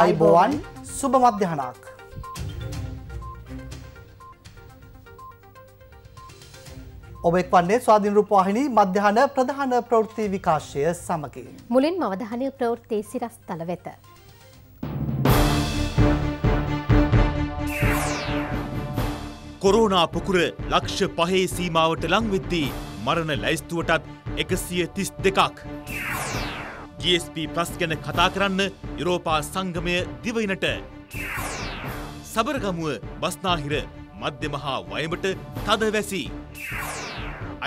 ආයිබෝවන් සුබ මධ්‍යහනක්. ඔබ එක් වන්නේ ස්වාධීන රූපවාහිනී මධ්‍යහන ප්‍රධාන ප්‍රවෘත්ති විකාශය සමගින්. මුලින්ම අවධානය ප්‍රවෘත්ති සිරස්තල වෙත. කොරෝනා පුකුර ලක්ෂ පහේ සීමාවට ලංවෙද්දී මරණ ලැයිස්තුවටත් එකසිය තිස් දෙකක්. GSP පස් ගැන කතා කරන්න යුරෝපා සංගමය දිවයිනට. සබරගමුව බස්නාහිර මධ්‍යම හා වයඹට තද වැසි.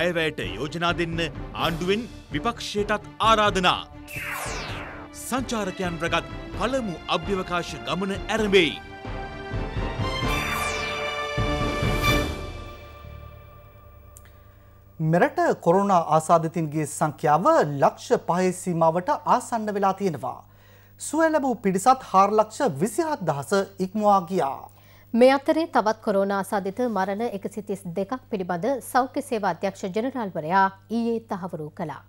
අයවැයට යෝජනා දෙන්න ආණ්ඩුවෙන් විපක්ෂයටත් ආරාධනා. සංචාරකයන් රගත් පළමු අභ්‍යවකාශ ගමන ඇරඹෙයි. මෙරට කොරුණා ආසාධතින්ගේ සංඛ්‍යාව ලක්ෂ පහේ සීමාවට ආසන්න වෙලා තියෙනවා. සුවලැබූ පිරිසත් හාරලක්ෂ විසිහත් දහස ඉක්මවා ගියා. මේ අතරේ තවත් කොරෝනා සාධිත මරණ එකසිතිස් දෙකක් පිළිබඳ සෞඛ්‍ය සේවා අධ්‍යක්ෂ ජනරාල්වරයා ඊයේ තහවුරු කළා.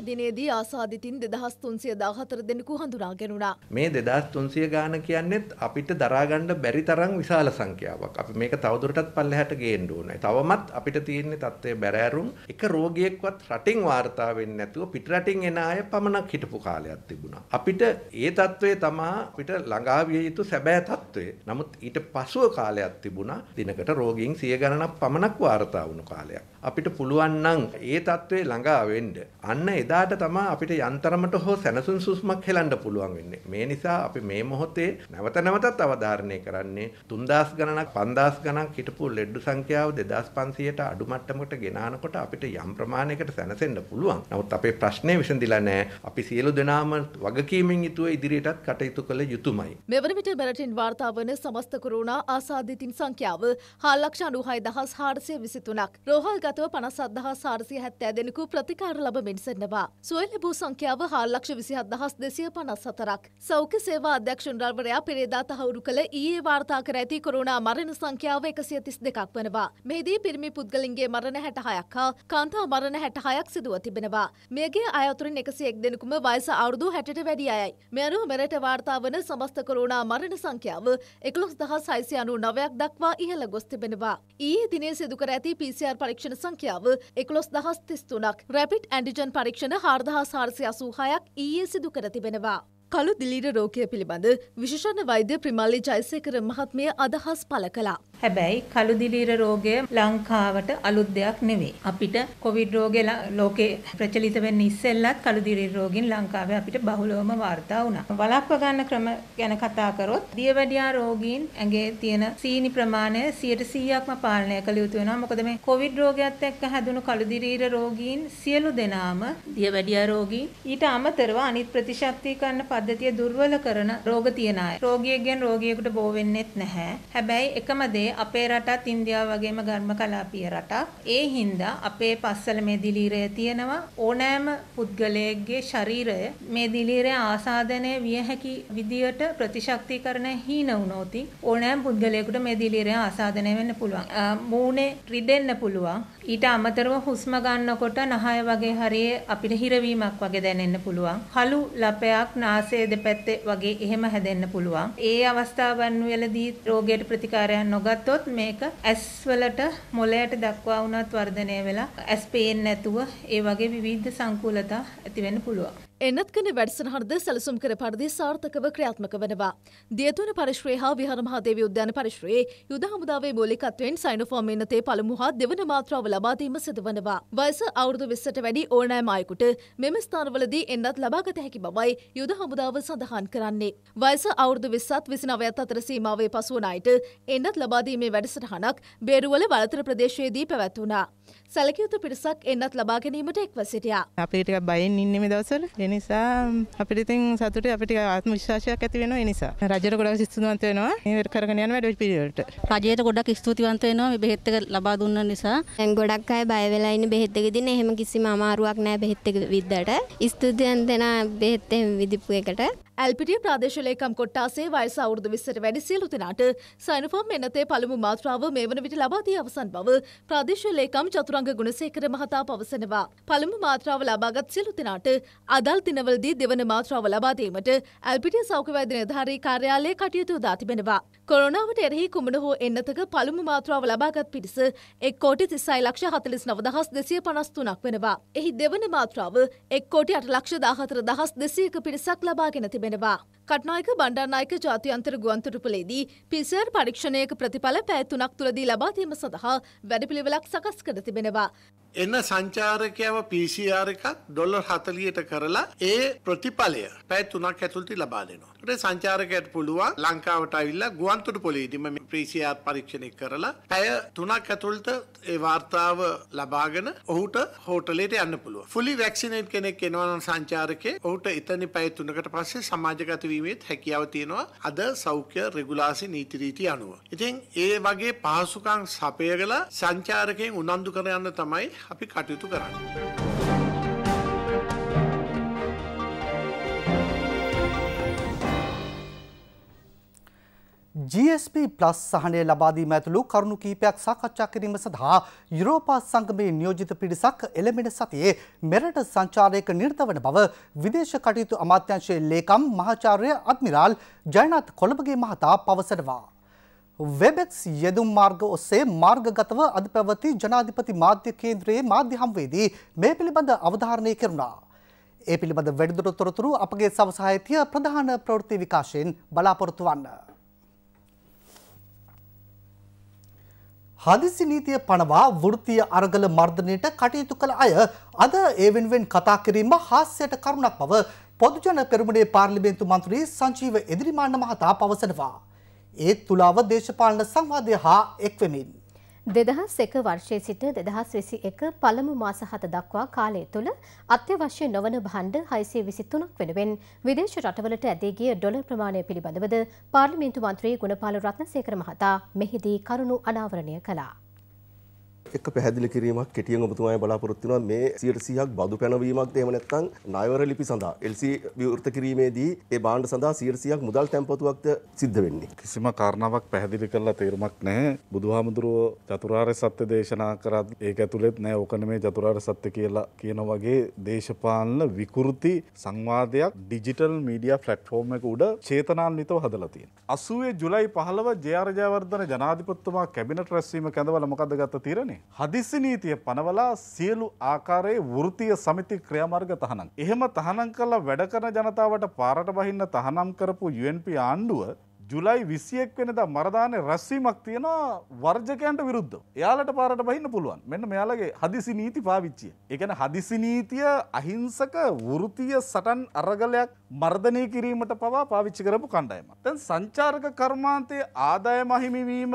එහි දිනේදී ආසාධිතින් දෙදහස් තුන්සිය දාහතර දෙනෙකු හඳුනා ගෙනුණා. මේ දෙදහස් තුන්සිය ගාන කියන්නෙත් අපිට දරාගණ්ඩ බැරි තරම් විශාල සංඛ්‍යාවක්. අපි මේක තවදුරටත් පල්ලහැට ගේන්න ඕනයි. තවමත් අපිට තියෙන්නේ තත්ත්වය බැරෑරුම් එක රෝගියෙක්වත් රටින් වාර්තා වෙන්නේ නැතුව පිටරටින් එන අය පමණක් හිටපු කාලයක් තිබුණා. අපිට ඒ තත්ත්වය තමා අපිට ළඟා විය යුතු සැබෑ තත්ත්වය. නමුත් ඊට පසුව කාලයක් තිබුණා දිනකට රෝගීන් සිය ගණනක් පමණක් වාර්තා වුණු කාලයක්. අපිට පුළුවන් නම් ඒ තත්ත්වේ ළඟා වෙන්න. අන්න එදාට තමයි අපිට යන්තරමට හෝ සැනසුම් සුස්මක් හෙලන්න පුළුවන් වෙන්නේ. මේ නිසා අපි මේ මොහොතේ නැවත නැවතත් අවධාරණය කරන්නේ 3000 ගණනක් 5000 ගණනක් හිටපු ලෙඩ්ඩු සංඛ්‍යාව 2500ට අඩු මට්ටමකට ගෙනානකොට අපිට යම් ප්‍රමාණයකට සැනසෙන්න පුළුවන්. නමුත් අපේ ප්‍රශ්නේ විසඳිලා නැහැ. අපි සියලු දෙනාම වගකීමෙන් යුතුව ඉදිරියටත් කටයුතු කළ යුතුමයි. මෙවන විට බැලටින් වාර්තා වන සමස්ත කොරෝනා ආසාදිතින් සංඛ්‍යාව 466423ක්. රෝහල්ගතව 57470 දෙනෙකු ප්‍රතිකාර ලැබමින් සිටිනවා. තියෙනවා. සුවලබූ සංඛ්‍යාව හාල්ලක්ෂ විසිහත් දහස් දෙසිය පනස් සතරක්. සෞඛ්‍ය සේවා අධ්‍යක්ෂුන්ඩල්වරයා පෙරේදා තහවුරු කළ ඒ වාර්තා කර ඇති කොරුණා මරණ සංඛ්‍යාව එකසිය තිස් දෙකක් වනවා. මෙහිදී පිරිමි පුද්ගලින්ගේ මරණ හැටහයක් හා කාන්තා මරණ හැටහයක් සිදුව තිබෙනවා. මේගේ අයතුරින් එකසි එක් දෙනකුම වයස අවුරුදු හැටට වැඩි අයයි. මෙ අනුව මෙරට වාර්තා වන සමස්ත කොරුණා මරණ සංඛ්‍යාව එකොළොස් දහස් හයිසි අනු නවයක් දක්වා ඉහළ ගොස් තිබෙනවා. ඊයේ දිනේ සිදුකර ඇති PCR පරීක්ෂණ සංඛ්‍යාව එකොළොස් දහස් තිස්තුනක් රැපිට් ඇන්ටිජන් පරීක්ෂණ හාරදහ සාර්සය අසූහයක් ඊයේ සිදු කර තිබෙනවා. කළු දිලීර රෝගය පිළිබඳ විශෂණ වෛද්‍ය ප්‍රමාලි ජයසේකර මහත්මය අදහස් පළ කළා. හැබැයි කළු දිලීර රෝගය ලංකාවට අලුත් දෙයක් නෙවෙයි. අපිට කොවිඩ් රෝගය ලෝකේ ප්‍රචලිත වෙන්න ඉස්සෙල්ලත් කළු දිලීර රෝගින් ලංකාවේ අපිට බහුලවම වාර්තා වුණා. වළක්ව ගන්න ක්‍රම ගැන කතා කරොත් දියවැඩියා රෝගීන් ඇඟේ තියෙන සීනි ප්‍රමාණය 100%ක්ම පාලනය කළ යුතු වෙනවා. මොකද මේ කොවිඩ් රෝගයත් එක්ක හැදුණු කළු දිලීර රෝගීන් සියලු දෙනාම දියවැඩියා රෝගීන් ඊට අමතරව අනිත් ප්‍රතිශක්තිකරණ පද්ධතිය දුර්වල කරන රෝග තියන අය. රෝගියෙක්ගෙන් රෝගියෙකුට බෝ වෙන්නෙත් නැහැ. හැබැයි එකම දේ අපේ රටත් ඉන්දියාව වගේම ඝර්ම කලාපීය රටක්. ඒ හින්දා අපේ පස්සල මේ දිලීරය තියෙනවා. ඕනෑම පුද්ගලයෙක්ගේ ශරීරය මේ දිලීරය ආසාදනය විය හැකි විදියට ප්‍රතිශක්තිකරණය හීන වුණොත් ඕනෑම පුද්ගලයෙකුට මේ දිලීරය ආසාදනය වෙන්න පුළුවන්. මූණේ රිදෙන්න පුළුවන්. ඊට අමතරව හුස්ම ගන්නකොට නහය වගේ හරියේ අපිට හිරවීමක් වගේ දැනෙන්න පුළුවන්. හලු ලපයක් නාස නාසය දෙපැත්තේ වගේ එහෙම හැදෙන්න පුළුවන්. ඒ අවස්ථාවන් වලදී රෝගයට ප්‍රතිකාරයක් නොගත්තොත් මේක ඇස් වලට මොළයට දක්වා වුණත් වර්ධනය වෙලා ඇස් පේන්නේ නැතුව ඒ වගේ විවිධ සංකූලතා ඇති වෙන්න පුළුවන්. එන්නත්කන වැඩසනහරද සැලසුම් කර පරිදි සාර්ථකව ක්‍රියාත්මක වනවා. දියතුන පරිශ්‍රය හා විහරමහාදේව උද්‍යාන පරිශ්‍රයේ යුද හමුදාවේ මූලිකත්වයෙන් සයිනෝෆෝම් එන්නතේ පළමු හා දෙවන මාත්‍රාව ලබා දීම සිදුවනවා. වයස අවුරුදු 20ට වැඩි ඕනෑම අයෙකුට මෙම ස්ථානවලදී එන්නත් ලබාගත හැකි බවයි යුද හමුදාව සඳහන් කරන්නේ. වයස අවුරුදු 20ත් 29ත් අතර සීමාවේ පසුවන අයට එන්නත් ලබා දීමේ වැඩසටහනක් බේරුවල වලතර ප්‍රදේශයේදී පැවැත්වුණා. සැලකයුතු පිරිසක් එන්නත් ලබා ගැනීමට එක්ව සිටියා. අපිට බයෙන් ඉන්නෙම දවසවල එනිසා අපිට ඉතින් සතුට අපිට ආත්ම විශ්වාසයක් ඇති වෙනවා ඒ නිසා. රජයට ගොඩක් ස්තුතිවන්ත වෙනවා මේ කරගෙන යන වැඩ පිළිවෙලට. රජයට ගොඩක් ස්තුතිවන්ත වෙනවා මේ බෙහෙත් එක ලබා දුන්න නිසා. දැන් ගොඩක් අය බය වෙලා ඉන්නේ බෙහෙත් එක දින එහෙම කිසිම අමාරුවක් නැහැ බෙහෙත් එක විද්දට. ස්තුතිවන්ත වෙනා බෙහෙත් එහෙම විදිපු එකට. ඇල්පිටිය ප්‍රදේශලේකම් කොට්ටාසේ වයස අවුරුදු විස්සට වැඩි සියලු දෙනාට සයිනෆෝම් එනතේ පළමු මාත්‍රාව මේ වන විට ලබා දී අවසන් බව ප්‍රදේශ ලේකම් චතුරංග ගුණසේකර මහතා පවසනවා. පළමු මාත්‍රාව ලබාගත් සියලු දෙනාට අදල් දිනවලදී දෙවන මාත්‍රාව ලබා දීමට ඇල්පිටිය සෞඛ්‍ය වෛද්‍ය නිලධාරී කාර්යාලයේ කටයුතු යොදා තිබෙනවා. කොරෝනාවට එරෙහි කුමන හෝ එන්නතක පළමු මාත්‍රාව ලබාගත් පිරිස 1 කෝටි 36 ලක්ෂ 49253ක් වෙනවා. එහි දෙවන මාත්‍රාව 1 කෝටි 8 ලක්ෂ 14200ක පිරිසක් ලබාගෙන තිබෙනවා. වෙනවා. කට්නායක බණ්ඩානායක ජාතියන්තර ගුවන්තොටුපලේදී පිසර් පරීක්ෂණයක ප්‍රතිඵල පැය තුනක් තුලදී ලබා දීම සඳහා වැඩපිළිවෙලක් සකස් කර තිබෙනවා. එන සංචාරකයව PCR එකක් ඩොලර් 40ට කරලා ඒ ප්‍රතිඵලය පැය 3ක් ඇතුළත ලබා දෙනවා. ඒකට සංචාරකයට පුළුවන් ලංකාවට ඇවිල්ලා ගුවන්තොටු පොළේදීම මේ PCR පරීක්ෂණය කරලා පැය 3ක් ඇතුළත ඒ වார்த்தාව ලබාගෙන ඔහුට හෝටලයට යන්න පුළුවන්. fully vaccinated කෙනෙක් එනවා නම් සංචාරකේ ඔහුට එතන පැය 3කට පස්සේ සමාජගත වීමේත් හැකියාව තියෙනවා. අද සෞඛ්‍ය රෙගුලාසි නීති රීති අනුව. ඉතින් ඒ වගේ පහසුකම් සපයලා සංචාරකයෙන් උනන්දු කර යන්න තමයි අපි කටයුතු කරන්න. GSP Plus සහනය ලබාදීම ඇතුළු කරුණු කීපයක් සාකච්ඡා කිරීම සඳහා යුරෝපා සංගමයේ නියෝජිත පිරිසක් එළඹෙන සතියේ මෙරට සංචාරයක නිරත වන බව විදේශ කටයුතු අමාත්‍යංශයේ ලේකම් මහාචාර්ය අද්මිරාල් ජයනාත් කොළඹගේ මහතා පවසනවා. වෙබෙක්ස් යෙදුම් මාර්ග ඔස්සේ මාර්ගගතව අද පැවති ජනාධිපති මාධ්‍ය කේන්ද්‍රයේ මාධ්‍ය හම්වේදී මේ පිළිබඳ අවධාරණය කෙරුණා. ඒ පිළිබඳ වැඩිදුර තොරතුරු අපගේ සවසාහිත්‍ය ප්‍රධාන ප්‍රවෘත්ති විකාශයෙන් බලාපොරොත්තු වන්න. හදිසි නීතිය පනවා වෘත්තීය අරගල මර්ධනයට කටයුතු කළ අය අද ඒ වෙනුවෙන් කතා කිරීම හාස්‍යයට කරුණක් බව පොදුජන පෙරමුණේ පාර්ලිමේන්තු මන්ත්‍රී සංජීව එදිරිමාන්න මහතා පවසනවා. ඒ තුලාව දේශපාලන සංවාදය හා එක්වමින්. දෙදහස් එක වර්ෂය සිට දෙදහස් විසි එක පළමු මාස හත දක්වා කාලය තුළ අත්‍යවශ්‍ය නොවන බහන්්ඩ හයිසේ විසි තුනක් වෙනුවෙන් විදේශ රටවලට ඇදේගේ ඩොල ප්‍රමාණය පිළිබඳවද පාර්ලිමින්තු මන්ත්‍රී ගුණපාල රත්න සේකර මහතා මෙහිදී කරුණු අනාවරණය කලා. එක පැහැදිලි කිරීමක් කෙටියෙන් ඔබතුමාය බලාපොරොත්තු වෙනවා මේ 100ක් බදු පැනවීමක්ද එහෙම නැත්නම් ණයවර ලිපි සඳහා LC විවෘත කිරීමේදී ඒ බාණ්ඩ සඳහා 100ක් මුදල් තැන්පතුවක්ද සිද්ධ වෙන්නේ කිසිම කාරණාවක් පැහැදිලි කරලා තේරුමක් නැහැ බුදුහාමුදුරුවෝ චතුරාර්ය සත්‍ය දේශනා කරත් ඒක ඇතුළෙත් නෑ ඕක නෙමේ චතුරාර්ය සත්‍ය කියලා කියන වගේ දේශපාලන විකෘති සංවාදයක් ඩිජිටල් මීඩියා ප්ලැට්ෆෝම් එක උඩ චේතනාන්විතව හදලා තියෙනවා 80 ජුලයි 15 ජයරජයවර්ධන ජනාධිපතිතුමා කැබිනට් රැස්වීම කැඳවලා මොකද ගත්ත තීරණය කරන්නේ. හදිසි නීතිය පනවලා සියලු ආකාරයේ වෘත්තීය සමිති ක්‍රියාමාර්ග තහනම්. එහෙම තහනම් කළා වැඩ කරන ජනතාවට පාරට බහින්න තහනම් කරපු UNP ආණ්ඩුව ජුලයි විසියෙක් වෙනද මරදානය රැස්වීමක් තියෙනවා වර්ජකයන්ට විරුද්ධ. එයාලට පාරට බහින්න පුළුවන් මෙන්න මෙයාලගේ හදිසි නීති පාවිච්චිය. එකන හදිසි නීතිය අහිංසක වෘතිය සටන් අරගලයක් මර්ධනය කිරීමට පවා පාවිච්චි කරපු කණ්ඩායම. තැන් සංචාරක කර්මාන්තයේ ආදාය මහිමිවීම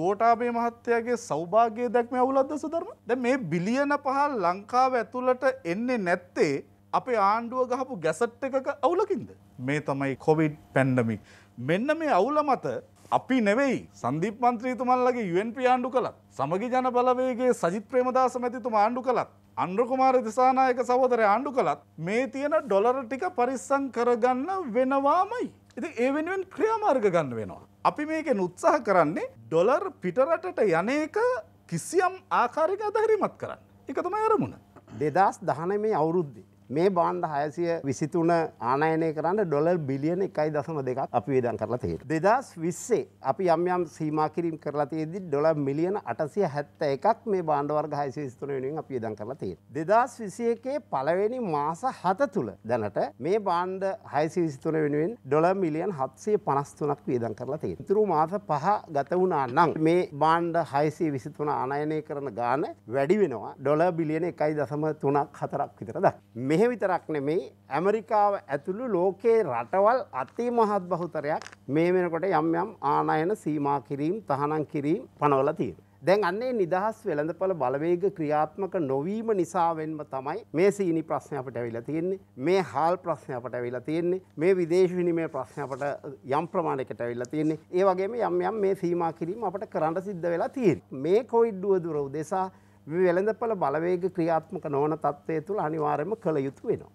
ගෝටාබේ මහත්තයාගේ සෞභාගය දැක්ම අවුලද්ද සුදර්ම ද මේ බිලියන පහ ලංකාව ඇතුළට එන්නේ නැත්තේ අපේ ආණ්ඩුව ගහපු ගැසට් එකක අවුලකින්ද. මේ තමයි කොවිඩ් පැන්ඩමික්. මෙන්න මේ අවුල මත අපි නෙවෙයි සන්දීප මන්ත්‍රීතුමල්ලගේ UNP ආණ්ඩු කළත් සමගි ජන බලවේගේ සජිත් ප්‍රේමදාස මැතිතුමා ආණ්ඩු කළත් අන්ඩ්‍රකුමාර දිසානායක සහෝදරය ආණ්ඩු කළත් මේ තියෙන ඩොලර ටික පරිස්සම් කරගන්න වෙනවාමයි. ඉතින් ඒ වෙනුවෙන් ක්‍රියාමාර්ග ගන්න වෙනවා. අපි මේකෙන් උත්සාහ කරන්නේ ඩොලර් පිටරටට යන එක කිසියම් ආකාරයක අදහරිමත් කරන්න. එක තමයි අරමුණ. 2019 අවුරුද්දේ මේ බාන්ධ හයසිය විසිතුන ආනයනය කරන්න ඩොලර් බිලියන එකයි දසම දෙකක් අපි වේදන් කරලා තියෙන. දෙදස් විස්සේ අපි යම්යම් සීමකිරම් කරලා තියදි ඩොල මිලියන අටසිය හැත්ත එකක් මේ බාණ්ඩවර් හයසි ස්තුන වෙනින් අපි දන් කරලා තියෙන. දෙදස් විසිය එකේ පළවෙනි මාස හත තුළ දැනට මේ බාණ්ඩ හයසි විසිතුන වෙනුවෙන් ඩොල මිලියන් හත්සේ පනස්තුනක් වේදන් කරලා තියෙන. තුරු මාස පහ ගත වුණා නම් මේ බාණ්ඩ හයසේ විසිතුන ආනයනය කරන ගාන වැඩි වෙනවා ඩොල බිලියන එකයි දසම තුනක් හතරක් විතර දක්. මේ මෙහෙ විතරක් නෙමෙයි ඇමරිකාව ඇතුළු ලෝකයේ රටවල් අති මහත් බහුතරයක් මේ වෙනකොට යම් යම් ආනයන සීමා කිරීම් තහනම් කිරීම් පනවලා තියෙනවා. දැන් අන්නේ නිදහස් වෙළඳපොළ බලවේග ක්‍රියාත්මක නොවීම නිසාවෙන්ම තමයි මේ සීනි ප්‍රශ්නය අපට ඇවිල්ලා තියෙන්නේ මේ හාල් ප්‍රශ්නය අපට ඇවිල්ලා තියෙන්නේ මේ විදේශ විනිමය ප්‍රශ්නය අපට යම් ප්‍රමාණයකට ඇවිල්ලා තියෙන්නේ ඒ වගේම යම් යම් මේ සීමා කිරීම අපට කරන්න සිද්ධ වෙලා තියෙන්නේ මේ කොවිඩ් දුව දුර උදෙසා මේ වෙළඳපළ බලවේග ක්‍රියාත්මක නොවන තත්ත්වය තුළ අනිවාර්යම කළ යුතු වෙනවා.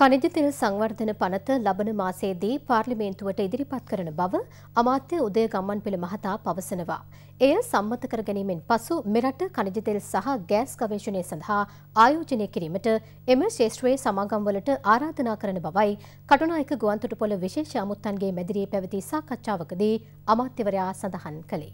කනිජ තෙල් සංවර්ධන පනත ලබන මාසයේදී පාර්ලිමේන්තුවට ඉදිරිපත් කරන බව අමාත්‍ය උදය ගම්මන්පිල මහතා පවසනවා. එය සම්මත කර ගැනීමෙන් පසු මෙරට කනිජ තෙල් සහ ගෑස් ගවේෂණය සඳහා ආයෝජනය කිරීමට එම ශේෂ්ත්‍රයේ සමාගම්වලට ආරාධනා කරන බවයි කටුනායක ගුවන්තොටුපොළ විශේෂ අමුත්තන්ගේ මැදිරියේ පැවති සාකච්ඡාවකදී අමාත්‍යවරයා සඳහන් කළේ.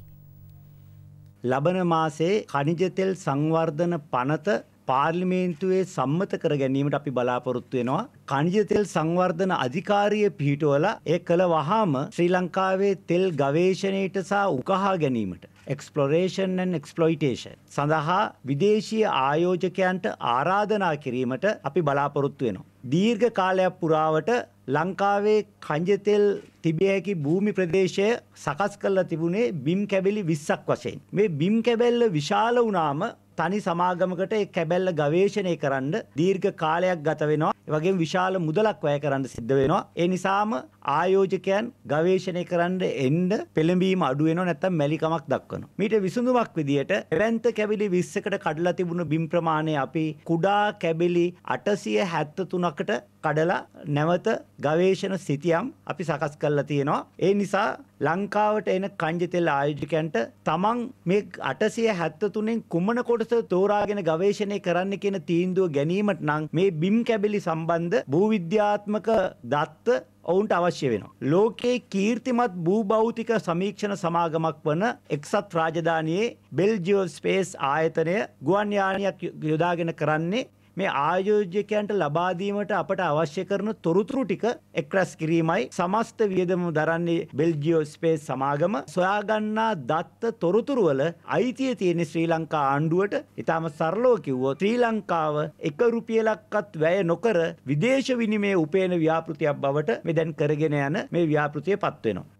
ලබන මාසේ කනිජ තෙල් සංවර්ධන පනත පාර්ලිමේන්තුවේ සම්මත කර ගැනීමට අපි බලාපොරොත්තු වෙනවා. කනිජ තෙල් සංවර්ධන අධිකාරිය පිහිටුවලා ඒ කළ වහාම ශ්‍රී ලංකාවේ තෙල් ගවේෂණයට සහ උකහා ගැනීමට exploration and exploitation සඳහා විදේශීය ආයෝජකයන්ට ආරාධනා කිරීමට අපි බලාපොරොත්තු වෙනවා. දීර්ඝ කාලයක් පුරාවට ලංකාවේ කංජතෙල් තිබිය හැකි භූමි ප්‍රදේශය සකස් කරලා තිබුණේ බිම් කැබිලි 20ක් වශයෙන්. මේ බිම් කැබැල්ල විශාල වුණාම තනි සමාගමකට ඒ කැබැල්ල ගවේෂණය කරන්න දීර්ඝ කාලයක් ගත වෙනවා. වගේම විශාල මුදලක් වැය කරන්න සිද්ධ වෙනවා. ඒ නිසාම ආයෝජකයන් ගවේෂණය කරන්න එන්න පෙළඹීම අඩු වෙනවා නැත්නම් මැලිකමක් දක්වනවා. මීට විසඳුමක් විදියට එවන්ත කැබිලි 20කට කඩලා තිබුණු බිම් ප්‍රමාණය අපි කුඩා කැබිලි 873කට කඩලා නැවත ගවේෂණ සිතියම් අපි සකස් කරලා තියෙනවා. ඒ නිසා ලංකාවට එන කංජ තෙල් ආයෝජකයන්ට තමන් මේ 873න් කුමන කොටස තෝරාගෙන ගවේෂණය කරන්න කියන තීන්දුව ගැනීමට නම් මේ බිම් කැබිලි සම සම්බන්ධ භූවිද්‍යාත්මක දත්ත ඔවුන්ට අවශ්‍ය වෙනවා. ලෝකයේ කීර්තිමත් භූභෞතික සමීක්ෂණ සමාගමක් වන එක්සත් රාජධානියේ බෙල්ජියෝ ස්පේස් ආයතනය ගුවන් යානයක් යොදාගෙන කරන්නේ මේ ආයෝජකයන්ට ලබා දීමට අපට අවශ්‍ය කරන තොරතුරු ටික එක්රැස් කිරීමයි සමස්ත වියදම දරන්නේ බෙල්ජියෝ ස්පේස් සමාගම සොයාගන්නා දත්ත තොරතුරු වල අයිතිය තියෙන ශ්‍රී ලංකා ආණ්ඩුවට ඊටම සරලව කිව්වොත් ශ්‍රී ලංකාව එක රුපියලක්වත් වැය නොකර විදේශ විනිමය උපයන ව්‍යාපෘතියක් බවට මේ දැන් කරගෙන යන මේ ව්‍යාපෘතිය පත් වෙනවා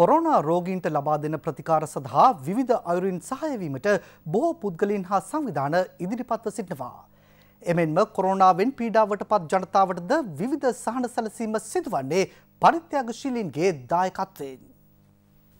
කොරෝනා රෝගීන්ට ලබා දෙන ප්‍රතිකාර සඳහා විවිධ අයුරින් සහයවීමට බොහෝ පුද්ගලයන් හා සංවිධාන ඉදිරිපත්ව සිටිනවා. එමෙන්ම කොරෝනාවෙන් පීඩාවට පත් ජනතාවටද විවිධ සහන සැලසීම සිදුවන්නේ පරිත්‍යාගශීලීන්ගේ දායකත්වයෙන්.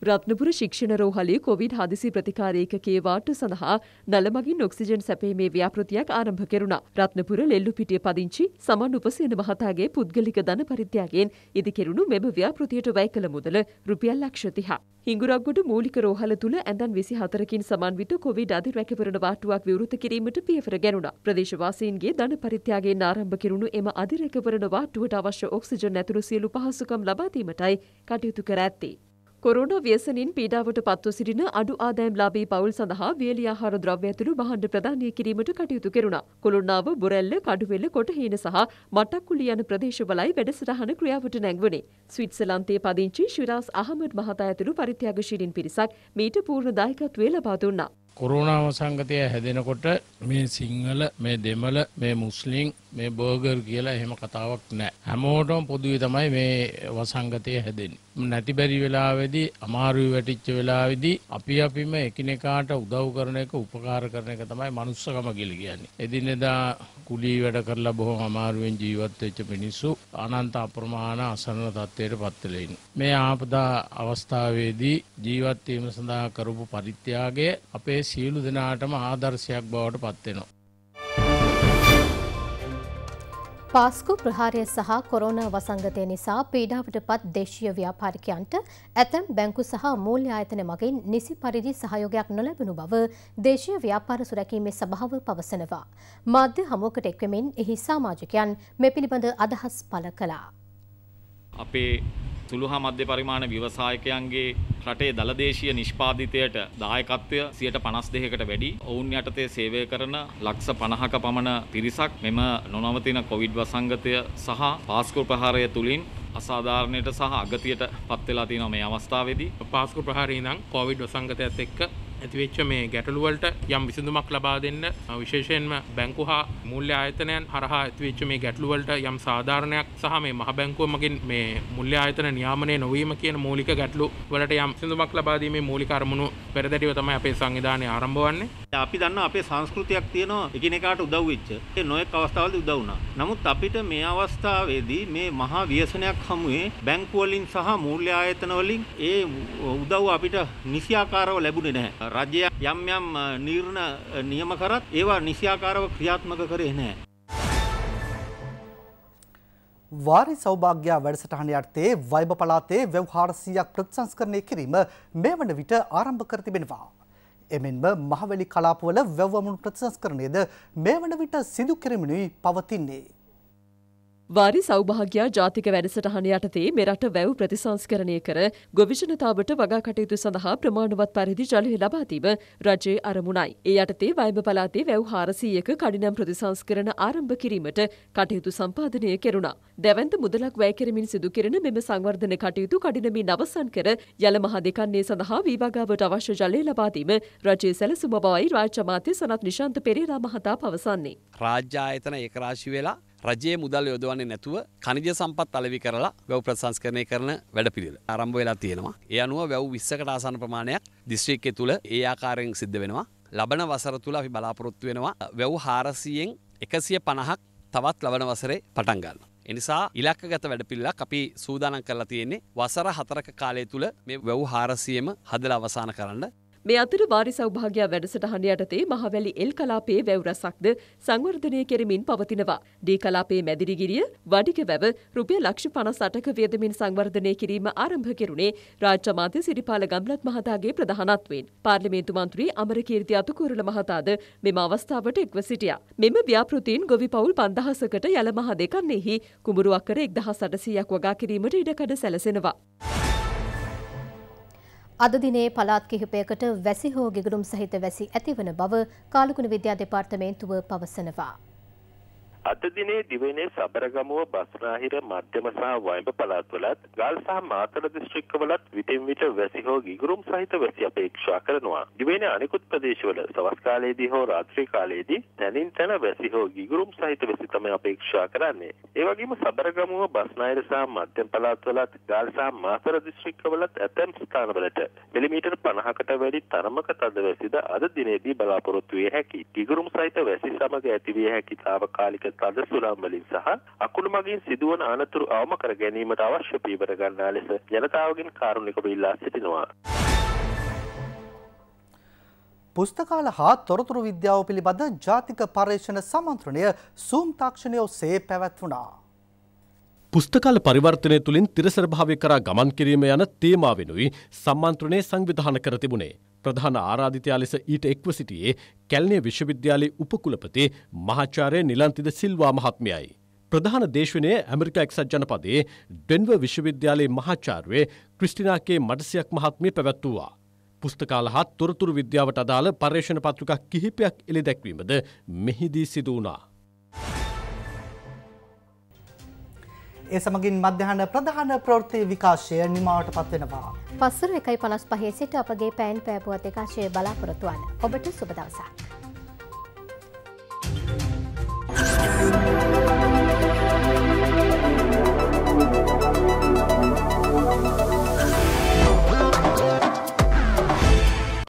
රත්නපුර ශික්ෂණ රෝහලේ කොවිඩ් හදිසි ප්‍රතිකාරයකකේ වාට්ටු සඳහා නලමගින් ඔක්සිජන් සැපීමේ ව්‍යාපෘතියක් ආරම්භ කෙරුණා. රත්නපුර ලෙල්ලුපිටිය පදිංචි සමන් උපසේන මහතාගේ පුද්ගලික ධන පරිත්‍යාගයෙන් ඉදිකෙරුණු මෙම ව්‍යාපෘතියට වැය කළ මුදල රුපියල් ලක්ෂ 30. හිඟුරක්ගොඩ මූලික රෝහල තුළ ඇඳන් 24කින් සමන්විත කොවිඩ් අධි රැකවරණ වාට්ටුවක් විවෘත කිරීමට පියවර ගැනුණා. ප්‍රදේශවාසීන්ගේ ධන පරිත්‍යාගයෙන් ආරම්භ කෙරුණු එම අධි රැකවරණ වාට්ටුවට අවශ්‍ය ඔක්සිජන් ඇතුළු සියලු පහසුකම් ලබා දීමටයි කටයුතු කර ඇත්තේ. කොරුණ ව්‍යසනින් පීඩාවට පත්ව සිටින අඩු ආදායම් ලාභී පවුල් සඳහා වියලි ආහාර ද්‍රව්‍ය ඇතුළු භාණ්ඩ ප්‍රදානය කිරීමට කටයුතු කෙරුණා. කුළුණාව, බොරැල්ල, කඩුවෙල, කොටහීන සහ මටක්කුළි යන ප්‍රදේශවලයි වැඩසටහන ක්‍රියාවට නැංවුණේ. ස්විට්සර්ලන්තයේ පදිංචි ශිරාස් අහමඩ් මහතා ඇතුළු පරිත්‍යාගශීලීන් පිරිසක් මීට පූර්ණ දායකත්වය ලබා දුන්නා. කොරුණාව සංගතය හැදෙනකොට මේ සිංහල මේ දෙමළ මේ මුස්ලිම් මේ බර්ගර් කියලා එහෙම කතාවක් නෑ. හැමෝටම පොදුවේ තමයි මේ වසංගතය හැදෙන්නේ. නැති බැරි වෙලාවේදී අමාරුයි වැටිච්ච වෙලාවේදී අපි අපිම එකිනෙකාට උදව් කරන එක උපකාර කරන එක තමයි manussකම කියලා කියන්නේ. එදිනෙදා කුලී වැඩ කරලා බොහොම අමාරුවෙන් ජීවත් වෙච්ච මිනිස්සු අනන්ත අප්‍රමාණ අසරණ තත්ත්වයට පත් වෙලා ඉන්නේ. මේ ආපදා අවස්ථාවේදී ජීවත් වීම සඳහා කරපු පරිත්‍යාගය අපේ සියලු දෙනාටම ආදර්ශයක් බවට පත් වෙනවා. පාස්කු ප්‍රහාරය සහ කොරෝණ වසංගතය නිසා පීඩාවට පත් දේශීය ව්‍යාපාරිකයන්ට ඇතැම් බැංකු සහ මූල්‍ය ආයතන මගින් නිසි පරිදි සහයෝගයක් නොලැබුණු බව දේශීය ව්‍යාපාර සුරැකීමේ සභාව පවසනවා. මාධ්‍ය හමුවකට එක්වමින් එහි සාමාජිකයන් මෙ පිළිබඳ අදහස් පළ කළා. අපේ තුළු හා මධ්‍ය පරිමාණ ව්‍යවසායකයන්ගේ රටේ දළදේශීය නිෂ්පාදිතයට දායකත්වය සියයට පනස් දෙහකට වැඩි ඔවුන් යටතේ සේවය කරන ලක්ෂ පණහක පමණ පිරිසක් මෙම නොනවතින කොවිඩ් වසංගතය සහ පාස්කු ප්‍රහාරය තුළින් අසාධාරණයට සහ අගතියට පත්වෙලා තිනො මේ අවස්ථාවේදී පාස්කු ප්‍රහාරී නම් කොවිඩ් වසංගතයත් එක්ක ඇතිවෙච්ච මේ ගැටලුවලට යම් විසඳුමක් ලබා දෙන්න විශේෂයෙන්ම බැංකු හා මුල්්‍ය ආයතනයන් හරහා ඇතිවෙච්ච මේ ගැටලුවලට යම් සාධාරණයක් සහ මේ මහ බැංකුව මගින් මේ මුල්්‍ය ආයතන නියාමනය නොවීම කියන මූලික ගැටලු වලට යම් සිදුමක් ලබාදීමේ මූලික අරමුණු පෙරදැටිව තමයි අපේ සංවිධානය ආරම්භ වන්නේ අපි දන්න අපේ සංස්කෘතියක් තියෙනවා එකිනෙකාට උදව් වෙච්ච. ඒ නොයෙක් අවස්ථාවලදී උදව් වුණා. නමුත් අපිට මේ අවස්ථාවේදී මේ මහා ව්‍යසනයක් හමුවේ බැංකු වලින් සහ මූල්‍ය ආයතන වලින් ඒ උදව් අපිට නිසියාකාරව ලැබුණේ නැහැ. රජය යම් යම් නිර්ණ නියම කරත් ඒවා නිසියාකාරව ක්‍රියාත්මක කරේ නැහැ. වාරි සෞභාග්‍යා වැඩසටහන යටතේ වයිබ පලාතේ ව්‍යවහාරසියක් ප්‍රතිසංස්කරණය කිරීම මේ වන විට ආරම්භ කර තිබෙනවා. එමෙන්ම මහවැලි කලාපවල වැව්වමුණු ප්‍රතිසංස්කරණයද මේ වන විට සිදු කිරමිණුයි පවතින්නේ. වාරි සෞභාග්‍යයා ජාතික වැඩසටහන යටතේ මෙරට වැව් ප්‍රතිසංස්කරණය කර ගොවිෂණතාවට වගා කටයුතු සඳහා ප්‍රමාණවත් පරිදි ජලය ලබා දීම රජයේ අරමුණයි. ඒ යටතේ වයඹ පළාතේ වැව් 400ක කඩිනම් ප්‍රතිසංස්කරණ ආරම්භ කිරීමට කටයුතු සම්පාදනය කෙරුණා. දැවැන්ත මුදලක් වැය කරමින් සිදු කෙරෙන මෙම සංවර්ධන කටයුතු කඩිනමින් අවසන් කර යල මහ දෙකන්නේ සඳහා වීවාගාවට අවශ්‍ය ජලය ලබා දීම රජයේ සැලසුම බවයි රාජ්‍ය අමාත්‍ය සනත් නිශාන්ත පෙරේරා මහතා පවසන්නේ. රාජ්‍ය ආයතන ඒකරාශී වෙලා රජයේ මුදල් යොදවන්නේ නැතුව කනිජ සම්පත් අලෙවි කරලා වැව් ප්‍රසංස්කරණය කරන වැඩපිළිවෙල ආරම්භ වෙලා තියෙනවා. ඒ අනුව වැව් 20කට ආසන්න ප්‍රමාණයක් දිස්ත්‍රික්කය තුල ඒ ආකාරයෙන් සිද්ධ වෙනවා. ලබන වසර තුල අපි බලාපොරොත්තු වෙනවා වැව් 400න් 150ක් තවත් ලබන වසරේ පටන් ගන්නවා. එනිසා ඉලක්කගත වැඩපිළිවෙලක් අපි සූදානම් කරලා තියෙන්නේ වසර 4ක කාලය තුල මේ වැව් 400ම හදලා අවසන් කරන්න. මේ අතර වාරි සෞභාග්‍ය වැඩසටහන යටතේ මහවැලි එල් කලාපයේ වැව් රසක්ද සංවර්ධනය කෙරමින් පවතිනවා. ඩී කලාපයේ මැදිරිගිරිය වඩික වැව රුපියල් ලක්ෂ 58ක වියදමින් සංවර්ධනය කිරීම ආරම්භ කෙරුණේ රාජ්‍ය මාධ්‍ය සිරිපාල ගම්ලත් මහතාගේ ප්‍රධානත්වයෙන්. පාර්ලිමේන්තු මන්ත්‍රී අමරකීර්ති අතුකූරල මහතාද මෙම අවස්ථාවට එක්ව සිටියා. මෙම ව්‍යාපෘතීන් ගොවි පවුල් 5000කට යලමහ දෙකන්නේහි කුඹුරු අක්කර 1800ක් වගා කිරීමට ඉඩකඩ සැලසෙනවා. අද දිනේ පළාත් කිහිපයකට වැසි හෝ ගිගුරුම් සහිත වැසි ඇතිවන බව කාලුකුණ විද්‍යා දෙපාර්තමේන්තුව පවසනවා. අද දිනේ දිවයිනේ සබරගමුව බස්නාහිර මධ්‍යම සහ වයඹ පළාත්වලත් ගල් සහ මාතර දිස්ත්‍රික්කවලත් විටින් විට වැසි හෝ ගිගුරුම් සහිත වැසි අපේක්ෂා කරනවා. දිවයිනේ අනෙකුත් ප්‍රදේශවල සවස් කාලයේදී හෝ රාත්‍රී කාලයේදී තැනින් තැන වැසි හෝ ගිගුරුම් සහිත වැසි තමයි අපේක්ෂා කරන්නේ. ඒ වගේම සබරගමුව බස්නාහිර සහ මධ්‍යම පළාත්වලත් ගල් සහ මාතර දිස්ත්‍රික්කවලත් ඇතැම් ස්ථානවලට මිලිමීටර් 50කට වැඩි තරමක තද වැසිද අද දිනේදී බලාපොරොත්තු විය හැකියි. ගිගුරුම් සහිත වැසි සමග ඇති විය හැකි తాවකාලික තද සුළම් වලින් සහ අකුණු මගින් සිදුවන අනතුරු අවම කර ගැනීමට අවශ්‍ය පීවර ගන්නා ලෙස ජනතාවගෙන් කාරුණිකව ඉල්ලා සිටිනවා. පුස්තකාල හා තොරතුරු විද්‍යාව පිළිබඳ ජාතික පර්යේෂණ සමන්ත්‍රණය සූම් තාක්ෂණය ඔස්සේ පැවැත්වුණා. පුස්තකාල පරිවර්තනය තුළින් තිරසරභාවය කරා ගමන් කිරීම යන තේමාවෙනුයි සම්මන්ත්‍රණය සංවිධාන කර තිබුණේ. ප්‍රධාන ආරාධිතයා ලෙස ඊට එක්ව සිටියේ කැල්නේ විශ්වවිද්‍යාලයේ උපකුලපති මහාචාර්ය නිලන්තිද සිල්වා මහත්මයයි. ප්‍රධාන දේශනය ඇමරිකා එක්සත් ජනපදයේ ඩෙන්ව විශ්වවිද්‍යාලයේ මහාචාර්ය ක්‍රිස්ටිනාකේ මටසියක් මහත්මිය පැවැත්වූවා. පුස්තකාල හා තොරතුරු විද්‍යාවට අදාළ පර්යේෂණ පත්‍රිකා කිහිපයක් එළි දැක්වීමද මෙහිදී සිදු වුණා. ඒ සමගින් මධ්‍යහන ප්‍රධාන ප්‍රෘති විකාශය නිමාවට පත්වෙනවා. පස්සර එකයි පනස් පහේ සිට අපගේ පැන් පෑපුවත් එකශය බලාපොරොතුවන් ඔබට සුබදවසක්. Thank you.